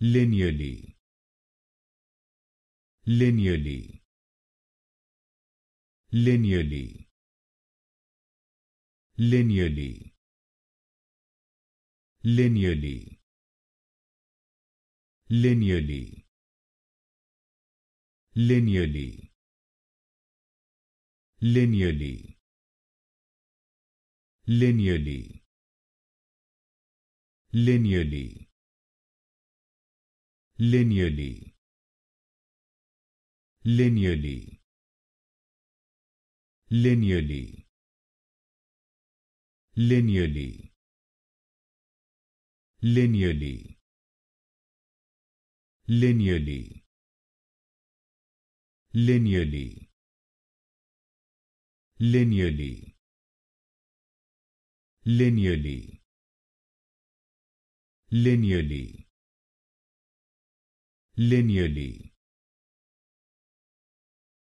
linearly linearly linearly linearly linearly linearly linearly linearly linearly linearly linearly linearly linearly linearly linearly linearly linearly linearly linearly linearly linearly